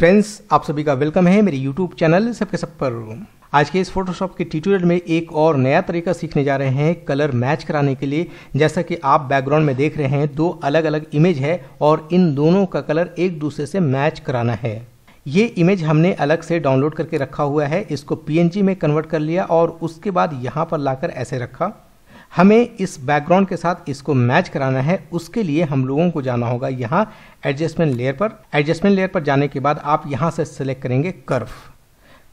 friends आप सभी का वेलकम है मेरे यूट्यूब चैनल सबके सब पर आज के इस फोटोशॉप के ट्यूटोरियल में एक और नया तरीका सीखने जा रहे हैं कलर मैच कराने के लिए जैसा कि आप बैकग्राउंड में देख रहे हैं दो अलग अलग इमेज है और इन दोनों का कलर एक दूसरे से मैच कराना है ये इमेज हमने अलग से डाउनलोड करके रखा हुआ है इसको पीएनजी में कन्वर्ट कर लिया और उसके बाद यहाँ पर लाकर ऐसे रखा हमें इस बैकग्राउंड के साथ इसको मैच कराना है उसके लिए हम लोगों को जाना होगा यहाँ एडजस्टमेंट लेयर पर एडजस्टमेंट लेयर पर जाने के बाद आप यहाँ से सिलेक्ट करेंगे कर्व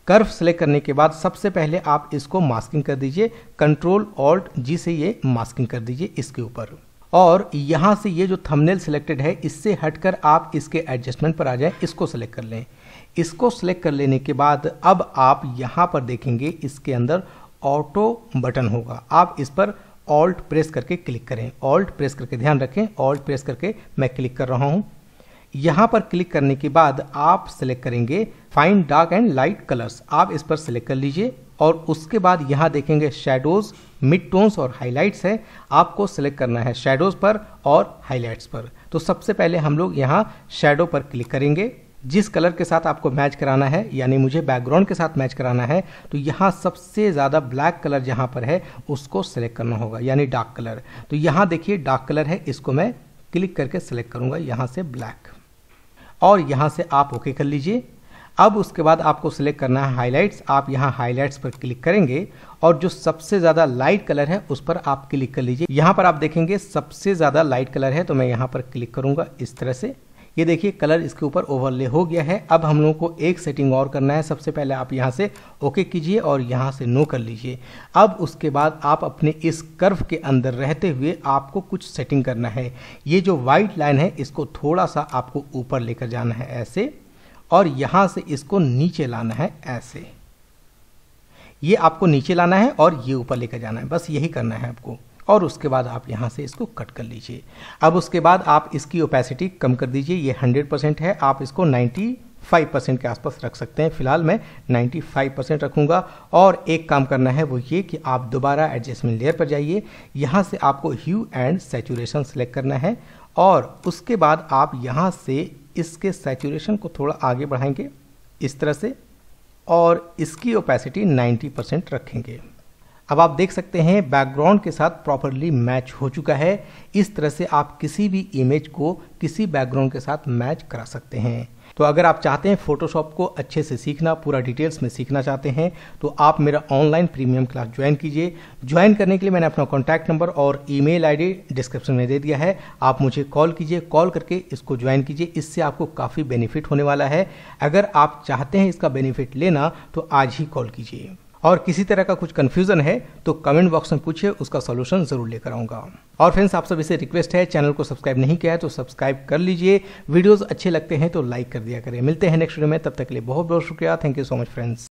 कर्व सेलेक्ट करने के बाद सबसे पहले आप इसको मास्किंग कर दीजिए कंट्रोल ऑल्ट जी से ये मास्किंग कर दीजिए इसके ऊपर और यहाँ से ये जो थंबनेल सिलेक्टेड है इससे हटकर आप इसके एडजस्टमेंट पर आ जाएं इसको सेलेक्ट कर लें इसको सेलेक्ट कर लेने के बाद अब आप यहाँ पर देखेंगे इसके अंदर ऑटो बटन होगा आप इस पर ऑल्ट प्रेस करके क्लिक करें ऑल्ट प्रेस करके ध्यान रखें ऑल्ट प्रेस करके मैं क्लिक कर रहा हूँ यहाँ पर क्लिक करने के बाद आप सेलेक्ट करेंगे fine dark and light colours आप इस पर सेलेक्ट कर लीजिए और उसके बाद यहाँ देखेंगे शेडोज़ मिड टोन्स और हाईलाइट्स है आपको सेलेक्ट करना है शेडोज़ पर और हाईलाइट्स पर तो सबसे पहले हम लोग यहाँ शेडो पर क्लिक करेंगे जिस कलर के साथ आपको मैच कराना है यानी मुझे बैकग्राउंड के साथ मैच कराना है तो यहाँ सबसे ज़्यादा ब्लैक कलर जहाँ पर है उसको सेलेक्ट करना होगा यानी डार्क कलर तो यहाँ देखिए डार्क कलर है इसको मैं क्लिक करके सेलेक्ट करूँगा यहाँ से ब्लैक और यहाँ से आप ओके कर लीजिए अब उसके बाद आपको सेलेक्ट करना है हाईलाइट्स आप यहाँ हाईलाइट्स पर क्लिक करेंगे और जो सबसे ज़्यादा लाइट कलर है उस पर आप क्लिक कर लीजिए यहाँ पर आप देखेंगे सबसे ज़्यादा लाइट कलर है तो मैं यहाँ पर क्लिक करूँगा इस तरह से ये देखिए कलर इसके ऊपर ओवरले हो गया है अब हम लोगों को एक सेटिंग और करना है सबसे पहले आप यहाँ से ओके कीजिए और यहाँ से नो कर लीजिए अब उसके बाद आप अपने इस कर्व के अंदर रहते हुए आपको कुछ सेटिंग करना है ये जो वाइट लाइन है इसको थोड़ा सा आपको ऊपर लेकर जाना है ऐसे और यहाँ से इसको नीचे लाना है ऐसे ये आपको नीचे लाना है और ये ऊपर लेकर जाना है बस यही करना है आपको और उसके बाद आप यहाँ से इसको कट कर लीजिए अब उसके बाद आप इसकी ओपेसिटी कम कर दीजिए ये 100 परसेंट है आप इसको 95 परसेंट के आसपास रख सकते हैं फिलहाल मैं 95 परसेंट रखूँगा और एक काम करना है वो ये कि आप दोबारा एडजस्टमेंट लेयर पर जाइए यहाँ से आपको ह्यू एंड सेचुरेशन सेलेक्ट करना है और उसके बाद आप यहाँ से इसके सेचुरेशन को थोड़ा आगे बढ़ाएंगे इस तरह से और इसकी ओपेसिटी 90 परसेंट रखेंगे अब आप देख सकते हैं बैकग्राउंड के साथ प्रॉपरली मैच हो चुका है इस तरह से आप किसी भी इमेज को किसी बैकग्राउंड के साथ मैच करा सकते हैं तो अगर आप चाहते हैं फोटोशॉप को अच्छे से सीखना पूरा डिटेल्स में सीखना चाहते हैं तो आप मेरा ऑनलाइन प्रीमियम क्लास ज्वाइन कीजिए ज्वाइन करने के लिए मैंने अपना कॉन्टैक्ट नंबर और ईमेल आईडी डिस्क्रिप्शन में दे दिया है आप मुझे कॉल कीजिए कॉल करके इसको ज्वाइन कीजिए इससे आपको काफ़ी बेनिफिट होने वाला है अगर आप चाहते हैं इसका बेनिफिट लेना तो आज ही कॉल कीजिए और किसी तरह का कुछ कन्फ्यूजन है तो कमेंट बॉक्स में पूछिए उसका सोल्यूशन जरूर लेकर आऊँगा और फ्रेंड्स आप सब इसे रिक्वेस्ट है चैनल को सब्सक्राइब नहीं किया है तो सब्सक्राइब कर लीजिए वीडियोज़ अच्छे लगते हैं तो लाइक कर दिया करें मिलते हैं नेक्स्ट वीडियो में तब तक के लिए बहुत बहुत शुक्रिया thank you so much friends